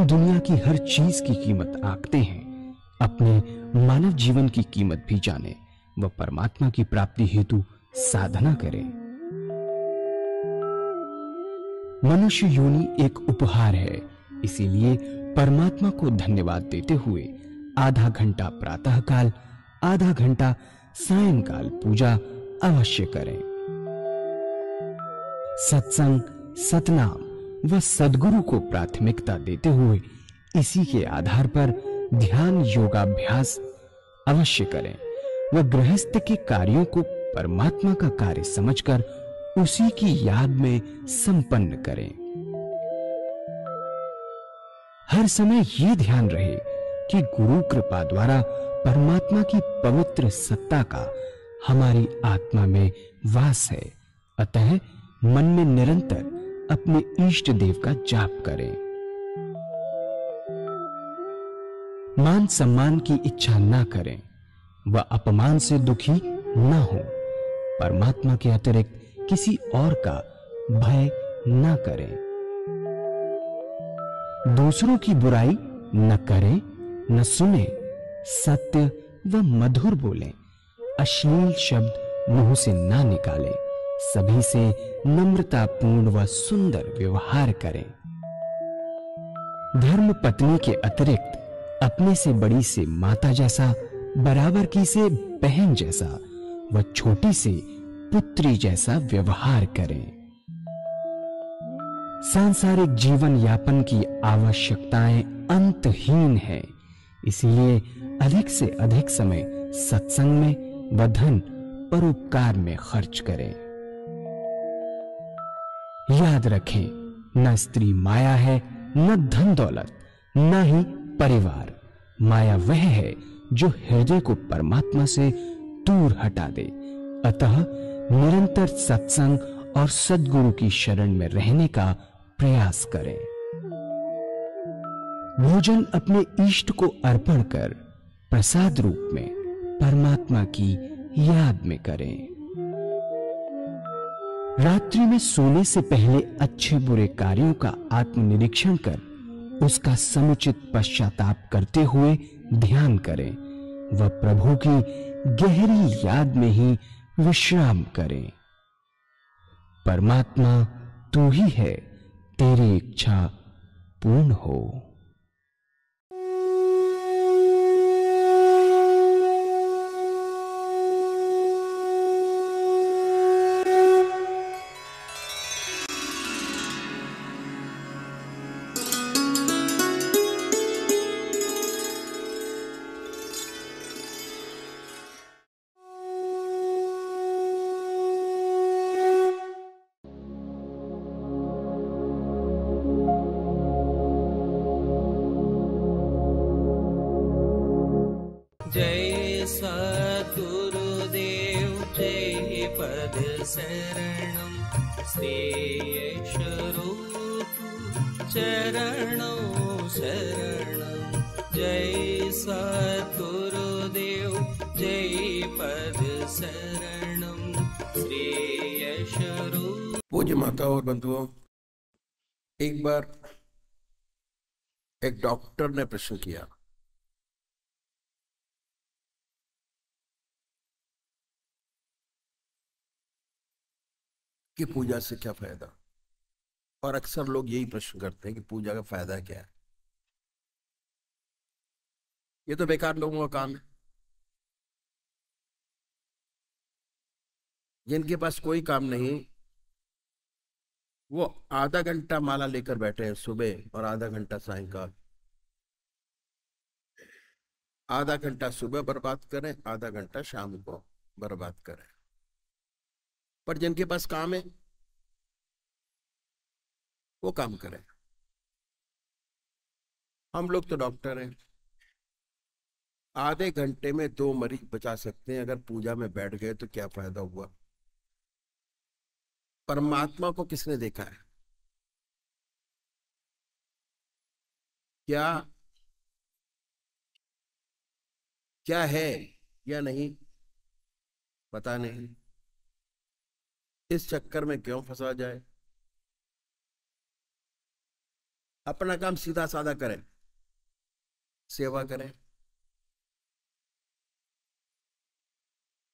हम दुनिया की हर चीज की कीमत आंकते हैं अपने मानव जीवन की कीमत भी जाने व परमात्मा की प्राप्ति हेतु साधना करें मनुष्य योनि एक उपहार है इसीलिए परमात्मा को धन्यवाद देते हुए आधा घंटा प्रातःकाल आधा घंटा सायंकाल पूजा अवश्य करें सत्संग सतनाम व सदगुरु को प्राथमिकता देते हुए इसी के आधार पर ध्यान योगाभ्यास अवश्य करें व गृहस्थ के कार्यों को परमात्मा का कार्य समझकर उसी की याद में संपन्न करें हर समय ये ध्यान रहे कि गुरु कृपा द्वारा परमात्मा की पवित्र सत्ता का हमारी आत्मा में वास है अतः मन में निरंतर अपने इष्ट देव का जाप करें मान सम्मान की इच्छा ना करें व अपमान से दुखी ना हो परमात्मा के अतिरिक्त किसी और का भय ना करें दूसरों की बुराई न करें न सुने सत्य व मधुर बोलें अश्लील शब्द मुंह से ना निकालें सभी से नम्रतापूर्ण व सुंदर व्यवहार करें धर्म पत्नी के अतिरिक्त अपने से बड़ी से माता जैसा बराबर की से बहन जैसा व छोटी से पुत्री जैसा व्यवहार करें सांसारिक जीवन यापन की आवश्यकताएं अंतहीन है इसलिए अधिक से अधिक समय सत्संग में व धन परोपकार में खर्च करें याद रखें न स्त्री माया है न धन दौलत न ही परिवार माया वह है जो हृदय को परमात्मा से दूर हटा दे अतः निरंतर सत्संग और सदगुरु की शरण में रहने का प्रयास करें भोजन अपने इष्ट को अर्पण कर प्रसाद रूप में परमात्मा की याद में करें रात्रि में सोने से पहले अच्छे बुरे कार्यों का आत्मनिरीक्षण कर उसका समुचित पश्चाताप करते हुए ध्यान करें व प्रभु की गहरी याद में ही विश्राम करें परमात्मा तू ही है तेरी इच्छा पूर्ण हो माताओं और बंधुओं एक बार एक डॉक्टर ने प्रश्न किया कि पूजा से क्या फायदा और अक्सर लोग यही प्रश्न करते हैं कि पूजा का फायदा क्या है ये तो बेकार लोगों का काम है जिनके पास कोई काम नहीं वो आधा घंटा माला लेकर बैठे हैं सुबह और आधा घंटा सायकाल आधा घंटा सुबह बर्बाद करें आधा घंटा शाम को बर्बाद करें पर जिनके पास काम है वो काम करें हम लोग तो डॉक्टर हैं आधे घंटे में दो मरीज बचा सकते हैं अगर पूजा में बैठ गए तो क्या फायदा हुआ परमात्मा को किसने देखा है क्या क्या है या नहीं पता नहीं इस चक्कर में क्यों फंसा जाए अपना काम सीधा साधा करें सेवा करें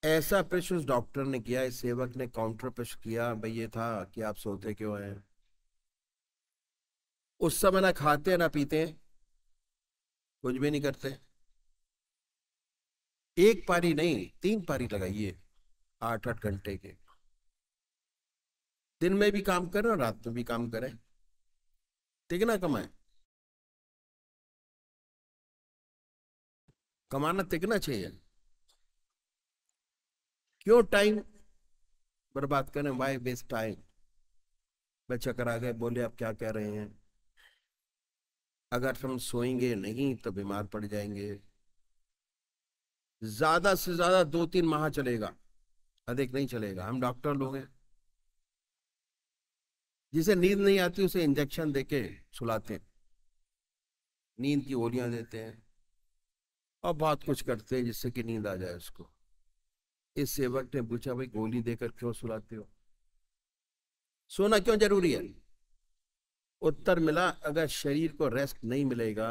ऐसा प्रश्न उस डॉक्टर ने किया इस सेवक ने काउंटर प्रश्न किया भाई ये था कि आप सोते क्यों हैं उस समय ना खाते ना पीते कुछ भी नहीं करते एक पारी नहीं तीन पारी लगाइए आठ आठ घंटे के दिन में भी काम करें और रात में भी काम करें ठीक ना कमाए कमाना तिकना चाहिए क्यों टाइम बर्बाद करें वाई वेस्ट टाइम बेचकर आ गए बोले आप क्या कह रहे हैं अगर हम सोएंगे नहीं तो बीमार पड़ जाएंगे ज्यादा से ज्यादा दो तीन माह चलेगा अधिक नहीं चलेगा हम डॉक्टर लोग हैं जिसे नींद नहीं आती उसे इंजेक्शन देके सुलाते हैं नींद की गोलियां देते हैं और बहुत कुछ करते हैं जिससे कि नींद आ जाए उसको इस सेवक ने पूछा भाई गोली देकर क्यों सुलाते हो सोना क्यों जरूरी है उत्तर मिला अगर शरीर को रेस्ट नहीं मिलेगा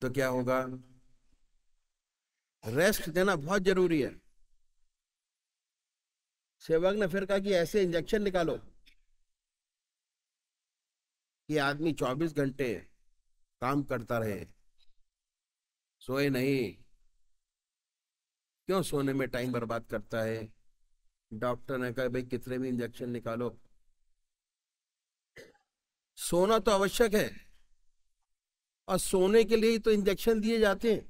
तो क्या होगा रेस्ट देना बहुत जरूरी है सेवक ने फिर कहा कि ऐसे इंजेक्शन निकालो कि आदमी 24 घंटे काम करता रहे सोए नहीं क्यों सोने में टाइम बर्बाद करता है डॉक्टर ने कहा भाई कितने भी इंजेक्शन निकालो सोना तो आवश्यक है और सोने के लिए तो इंजेक्शन दिए जाते हैं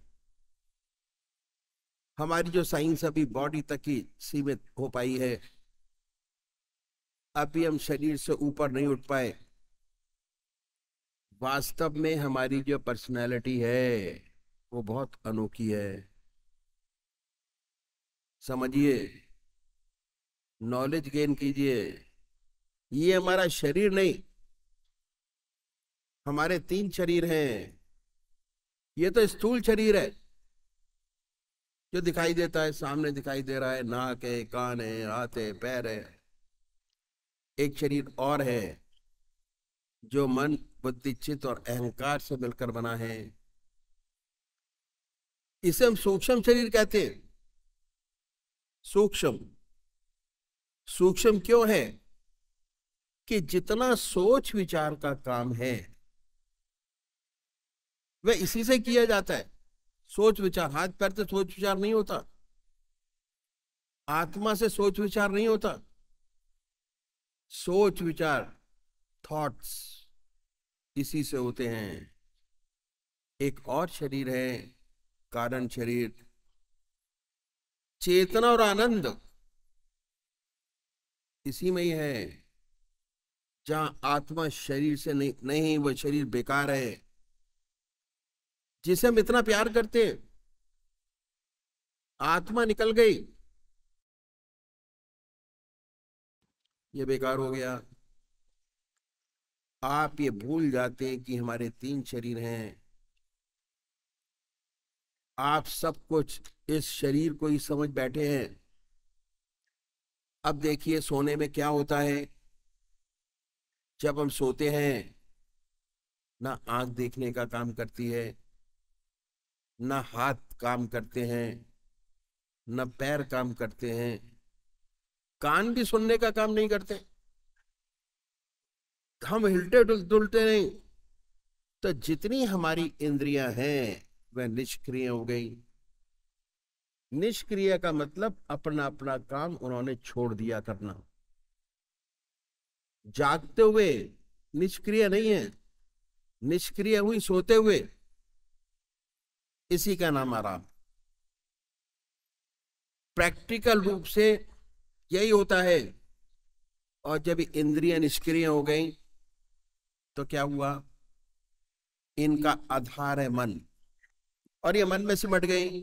हमारी जो साइंस अभी बॉडी तक ही सीमित हो पाई है अभी हम शरीर से ऊपर नहीं उठ पाए वास्तव में हमारी जो पर्सनैलिटी है वो बहुत अनोखी है समझिए नॉलेज गेन कीजिए ये हमारा शरीर नहीं हमारे तीन शरीर हैं ये तो स्थूल शरीर है जो दिखाई देता है सामने दिखाई दे रहा है नाक है कान है हाथ है पैर है एक शरीर और है जो मन बुद्धि चित्त और अहंकार से मिलकर बना है इसे हम सूक्ष्म शरीर कहते हैं सूक्ष्म सूक्ष्म क्यों है कि जितना सोच विचार का काम है वह इसी से किया जाता है सोच विचार हाथ पैर से सोच विचार नहीं होता आत्मा से सोच विचार नहीं होता सोच विचार थॉट्स इसी से होते हैं एक और शरीर है कारण शरीर चेतना और आनंद इसी में ही है जहां आत्मा शरीर से नहीं नहीं वह शरीर बेकार है जिसे हम इतना प्यार करते आत्मा निकल गई ये बेकार हो गया आप ये भूल जाते हैं कि हमारे तीन शरीर हैं आप सब कुछ इस शरीर को ही समझ बैठे हैं अब देखिए सोने में क्या होता है जब हम सोते हैं ना आंख देखने का काम करती है ना हाथ काम करते हैं ना पैर काम करते हैं कान भी सुनने का काम नहीं करते हम हिलते डुलते नहीं तो जितनी हमारी इंद्रियां हैं वह निष्क्रिय हो गई निष्क्रिय का मतलब अपना अपना काम उन्होंने छोड़ दिया करना जागते हुए निष्क्रिय नहीं है निष्क्रिय हुई सोते हुए इसी का नाम आराम प्रैक्टिकल रूप से यही होता है और जब इंद्रिय निष्क्रिय हो गई तो क्या हुआ इनका आधार है मन और ये मन में सिमट गई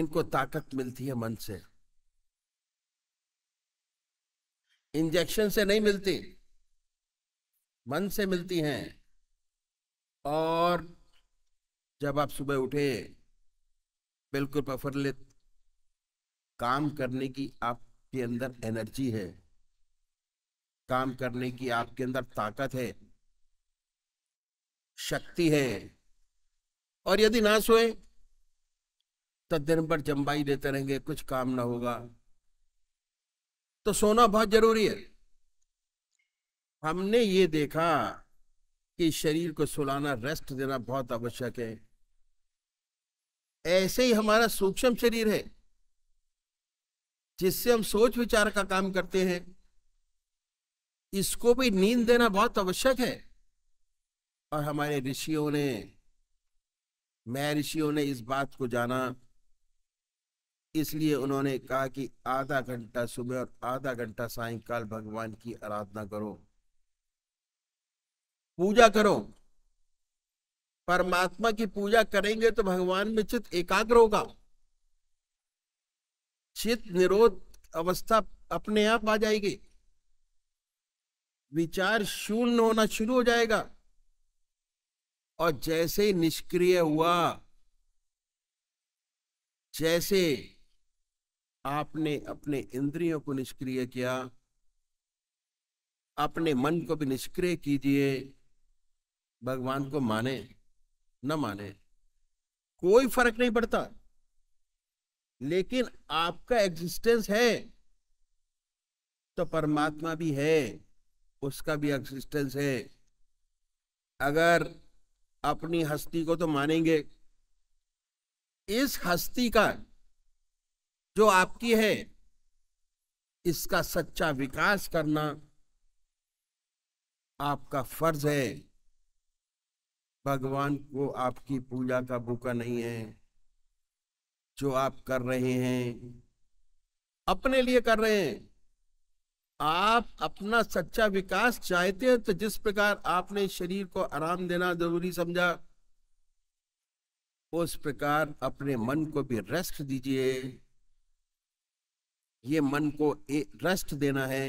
इनको ताकत मिलती है मन से इंजेक्शन से नहीं मिलती मन से मिलती हैं और जब आप सुबह उठे बिल्कुल प्रफुल्लित काम करने की आपके अंदर एनर्जी है काम करने की आपके अंदर ताकत है शक्ति है और यदि ना सोए तो दिन भर जम्बाई देते रहेंगे कुछ काम ना होगा तो सोना बहुत जरूरी है हमने ये देखा कि शरीर को सुलाना रेस्ट देना बहुत आवश्यक है ऐसे ही हमारा सूक्ष्म शरीर है जिससे हम सोच विचार का काम करते हैं इसको भी नींद देना बहुत आवश्यक है और हमारे ऋषियों ने मैं ऋषियों ने इस बात को जाना इसलिए उन्होंने कहा कि आधा घंटा सुबह और आधा घंटा सायंकाल भगवान की आराधना करो पूजा करो परमात्मा की पूजा करेंगे तो भगवान में चित्त एकाग्र होगा चित्त निरोध अवस्था अपने आप आ जाएगी विचार शून्य होना शुरू हो जाएगा और जैसे ही निष्क्रिय हुआ जैसे आपने अपने इंद्रियों को निष्क्रिय किया अपने मन को भी निष्क्रिय कीजिए भगवान को माने न माने कोई फर्क नहीं पड़ता लेकिन आपका एग्जिस्टेंस है तो परमात्मा भी है उसका भी एग्जिस्टेंस है अगर अपनी हस्ती को तो मानेंगे इस हस्ती का जो आपकी है इसका सच्चा विकास करना आपका फर्ज है भगवान को आपकी पूजा का भूखा नहीं है जो आप कर रहे हैं अपने लिए कर रहे हैं आप अपना सच्चा विकास चाहते हैं तो जिस प्रकार आपने शरीर को आराम देना जरूरी समझा उस प्रकार अपने मन को भी रेस्ट दीजिए ये मन को रेस्ट देना है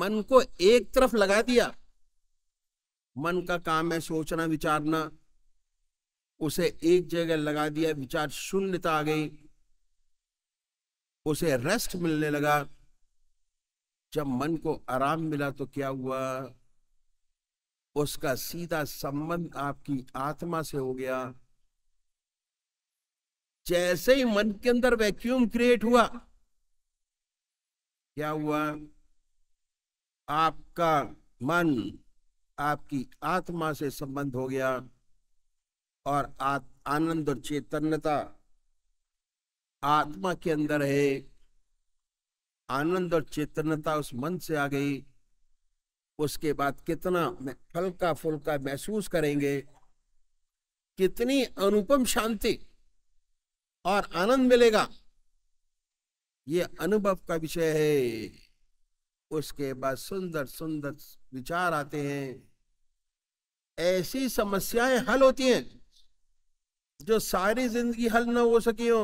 मन को एक तरफ लगा दिया मन का काम है सोचना विचारना उसे एक जगह लगा दिया विचार शून्यता आ गई उसे रेस्ट मिलने लगा जब मन को आराम मिला तो क्या हुआ उसका सीधा संबंध आपकी आत्मा से हो गया जैसे ही मन के अंदर वैक्यूम क्रिएट हुआ क्या हुआ आपका मन आपकी आत्मा से संबंध हो गया और आनंद और चैतन्यता आत्मा के अंदर है आनंद और चेतनता उस मन से आ गई उसके बाद कितना हल्का फुल्का महसूस करेंगे कितनी अनुपम शांति और आनंद मिलेगा ये अनुभव का विषय है उसके बाद सुंदर सुंदर विचार आते हैं ऐसी समस्याएं हल होती हैं जो सारी जिंदगी हल ना हो सकी हो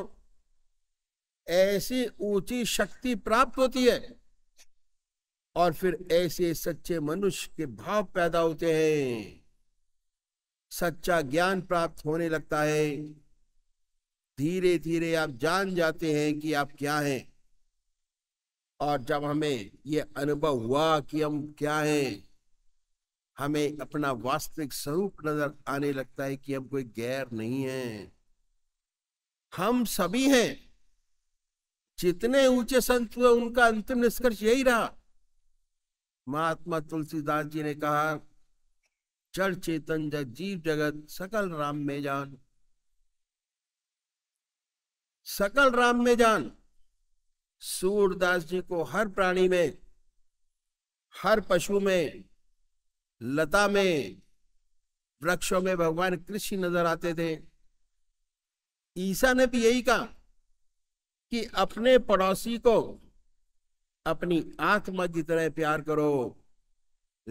ऐसी ऊंची शक्ति प्राप्त होती है और फिर ऐसे सच्चे मनुष्य के भाव पैदा होते हैं सच्चा ज्ञान प्राप्त होने लगता है धीरे धीरे आप जान जाते हैं कि आप क्या हैं और जब हमें यह अनुभव हुआ कि हम क्या हैं हमें अपना वास्तविक स्वरूप नजर आने लगता है कि हम कोई गैर नहीं है हम सभी हैं जितने ऊंचे संत हुए उनका अंतिम निष्कर्ष यही रहा महात्मा तुलसीदास जी ने कहा जड़ चेतन जग जीव जगत सकल राम में जान सकल राम में जान सूरदास जी को हर प्राणी में हर पशु में लता में वृक्षों में भगवान कृष्ण नजर आते थे ईसा ने भी यही कहा कि अपने पड़ोसी को अपनी आत्मा की तरह प्यार करो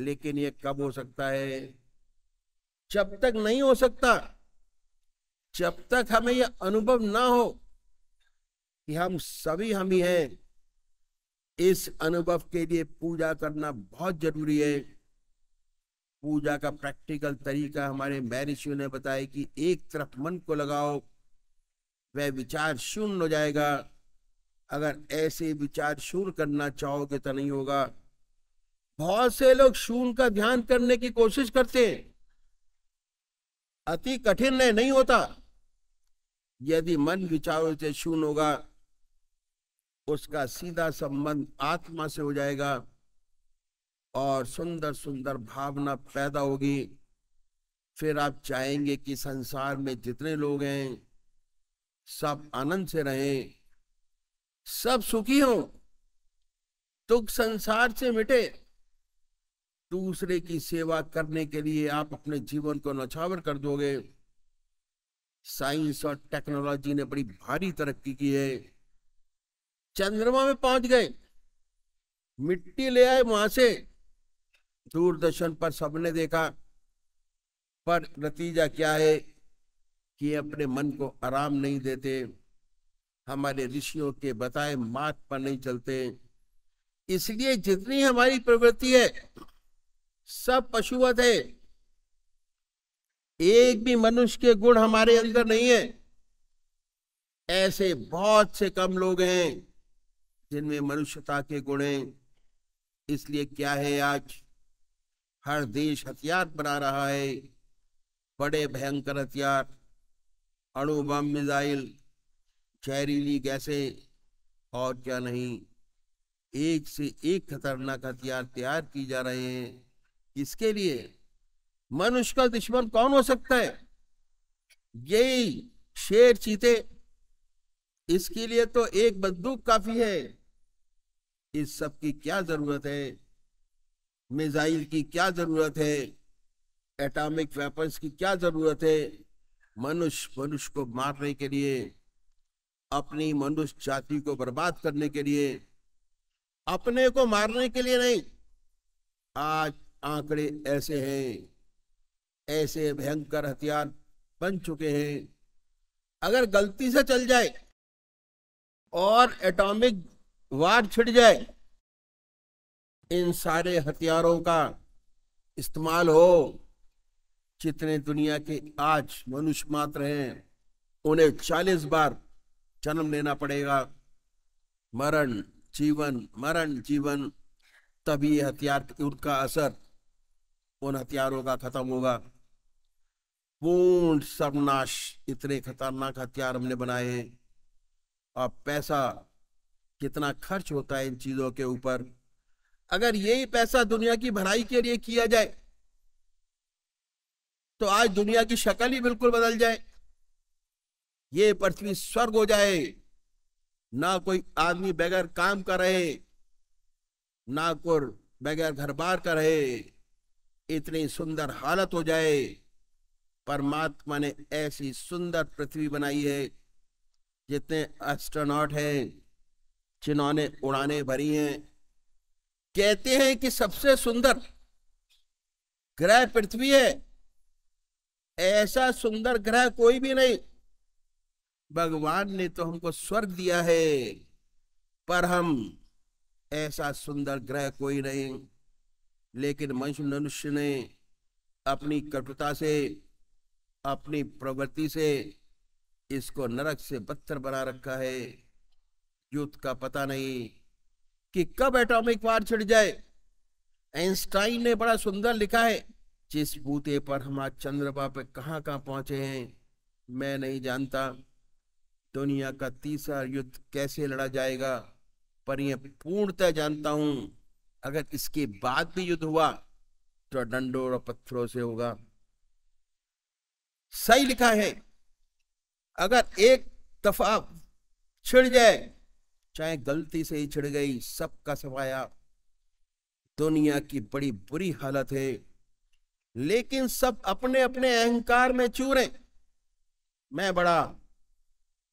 लेकिन ये कब हो सकता है जब तक नहीं हो सकता जब तक हमें यह अनुभव ना हो कि हम सभी हम ही हैं इस अनुभव के लिए पूजा करना बहुत जरूरी है पूजा का प्रैक्टिकल तरीका हमारे महर्षियों ने बताया कि एक तरफ मन को लगाओ वह विचार शून्य हो जाएगा अगर ऐसे विचार शून्य करना चाहोगे तो नहीं होगा बहुत से लोग शून्य का ध्यान करने की कोशिश करते हैं अति कठिन है नहीं होता यदि मन विचारों से शून्य होगा उसका सीधा संबंध आत्मा से हो जाएगा और सुंदर सुंदर भावना पैदा होगी फिर आप चाहेंगे कि संसार में जितने लोग हैं सब आनंद से रहें सब सुखी हो दुख संसार से मिटे दूसरे की सेवा करने के लिए आप अपने जीवन को नछावर कर दोगे साइंस और टेक्नोलॉजी ने बड़ी भारी तरक्की की है चंद्रमा में पहुंच गए मिट्टी ले आए वहां से दूरदर्शन पर सबने देखा पर नतीजा क्या है कि अपने मन को आराम नहीं देते हमारे ऋषियों के बताए मार्ग पर नहीं चलते इसलिए जितनी हमारी प्रवृत्ति है सब पशुवत है एक भी मनुष्य के गुण हमारे अंदर नहीं है ऐसे बहुत से कम लोग हैं जिनमें मनुष्यता के गुण हैं इसलिए क्या है आज हर देश हथियार बना रहा है बड़े भयंकर हथियार अणु बम मिज़ाइल जहरीली गैसें और क्या नहीं एक से एक खतरनाक हथियार तैयार की जा रहे हैं इसके लिए मनुष्य का दुश्मन कौन हो सकता है यही शेर चीते इसके लिए तो एक बंदूक काफी है इस सब की क्या जरूरत है मिसाइल की क्या जरूरत है एटॉमिक वेपन्स की क्या जरूरत है मनुष्य मनुष्य को मारने के लिए अपनी मनुष्य जाति को बर्बाद करने के लिए अपने को मारने के लिए नहीं आज आंकड़े ऐसे हैं ऐसे भयंकर हथियार बन चुके हैं अगर गलती से चल जाए और एटॉमिक वार छिड़ जाए इन सारे हथियारों का इस्तेमाल हो जितने दुनिया के आज मनुष्य मात्र हैं उन्हें चालीस बार जन्म लेना पड़ेगा मरण जीवन मरण जीवन तभी हथियार उनका असर उन हथियारों का खत्म होगा पूर्ण सर्वनाश इतने खतरनाक हथियार हमने बनाए हैं और पैसा कितना खर्च होता है इन चीजों के ऊपर अगर यही पैसा दुनिया की भलाई के लिए किया जाए तो आज दुनिया की शक्ल ही बिल्कुल बदल जाए ये पृथ्वी स्वर्ग हो जाए ना कोई आदमी बगैर काम कर रहे ना को बगैर घर बार कर रहे इतनी सुंदर हालत हो जाए परमात्मा ने ऐसी सुंदर पृथ्वी बनाई है जितने एस्ट्रोनॉट हैं जिन्होंने उड़ाने भरी हैं कहते हैं कि सबसे सुंदर ग्रह पृथ्वी है ऐसा सुंदर ग्रह कोई भी नहीं भगवान ने तो हमको स्वर्ग दिया है पर हम ऐसा सुंदर ग्रह कोई नहीं लेकिन मनुष्य मनुष्य ने अपनी कटुता से अपनी प्रवृत्ति से इसको नरक से बदतर बना रखा है युद्ध का पता नहीं कि कब एटॉमिक वार छिड़ जाए आइंस्टाइन ने बड़ा सुंदर लिखा है जिस बूते पर हम आज चंद्रमा पे कहाँ कहाँ पहुंचे हैं मैं नहीं जानता दुनिया का तीसरा युद्ध कैसे लड़ा जाएगा पर यह पूर्णतः जानता हूं अगर इसके बाद भी युद्ध हुआ तो डंडो और पत्थरों से होगा सही लिखा है अगर एक दफा छिड़ जाए चाहे गलती से ही छिड़ गई सबका सफाया दुनिया की बड़ी बुरी हालत है लेकिन सब अपने अपने अहंकार में चूरे मैं बड़ा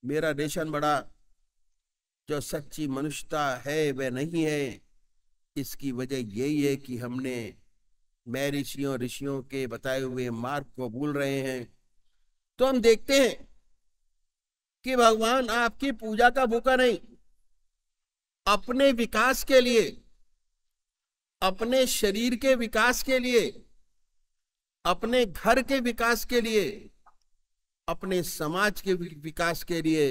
मेरा नेशन बड़ा जो सच्ची मनुष्यता है वह नहीं है इसकी वजह यही है कि हमने मैं ऋषियों ऋषियों के बताए हुए मार्ग को भूल रहे हैं तो हम देखते हैं कि भगवान आपकी पूजा का भूखा नहीं अपने विकास के लिए अपने शरीर के विकास के लिए अपने घर के विकास के लिए अपने समाज के विकास के लिए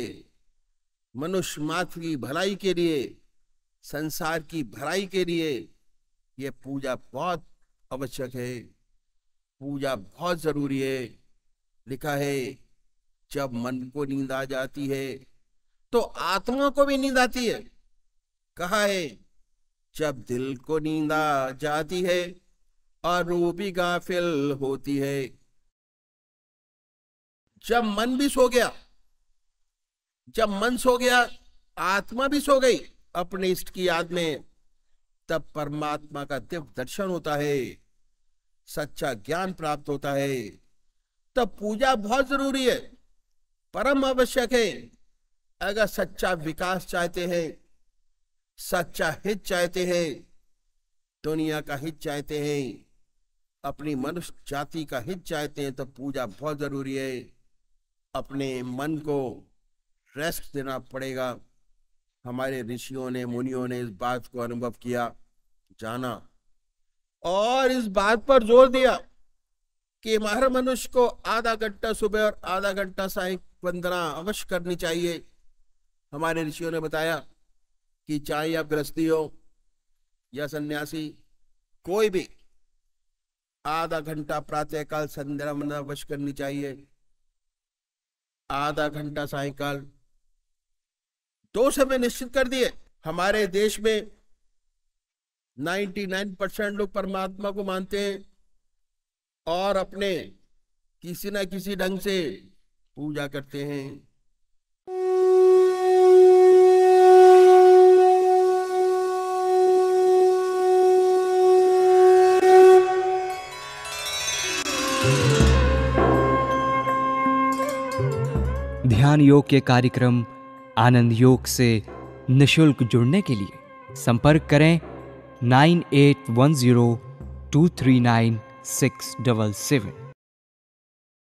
मनुष्य मात्र की भलाई के लिए संसार की भलाई के लिए यह पूजा बहुत आवश्यक है पूजा बहुत जरूरी है लिखा है जब मन को नींद आ जाती है तो आत्मा को भी नींद आती है कहा है जब दिल को नींद आ जाती है भी गाफिल होती है जब मन भी सो गया जब मन सो गया आत्मा भी सो गई अपने इष्ट की याद में तब परमात्मा का दिव्य दर्शन होता है सच्चा ज्ञान प्राप्त होता है तब पूजा बहुत जरूरी है परम आवश्यक है अगर सच्चा विकास चाहते हैं सच्चा हित चाहते हैं दुनिया का हित चाहते हैं अपनी मनुष्य जाति का हित चाहते हैं तो पूजा बहुत ज़रूरी है अपने मन को रेस्ट देना पड़ेगा हमारे ऋषियों ने मुनियों ने इस बात को अनुभव किया जाना और इस बात पर जोर दिया कि हर मनुष्य को आधा घंटा सुबह और आधा घंटा साय वंदना अवश्य करनी चाहिए हमारे ऋषियों ने बताया कि चाहे आप गृहस्थी हो या सन्यासी कोई भी आधा घंटा प्रातःकाल संध्या वंदना वश करनी चाहिए आधा घंटा सायकाल दो समय निश्चित कर दिए हमारे देश में 99 परसेंट लोग परमात्मा को मानते हैं और अपने किसी ना किसी ढंग से पूजा करते हैं ध्यान योग के कार्यक्रम आनंद योग से निशुल्क जुड़ने के लिए संपर्क करें nine eight one zero two three nine six double seven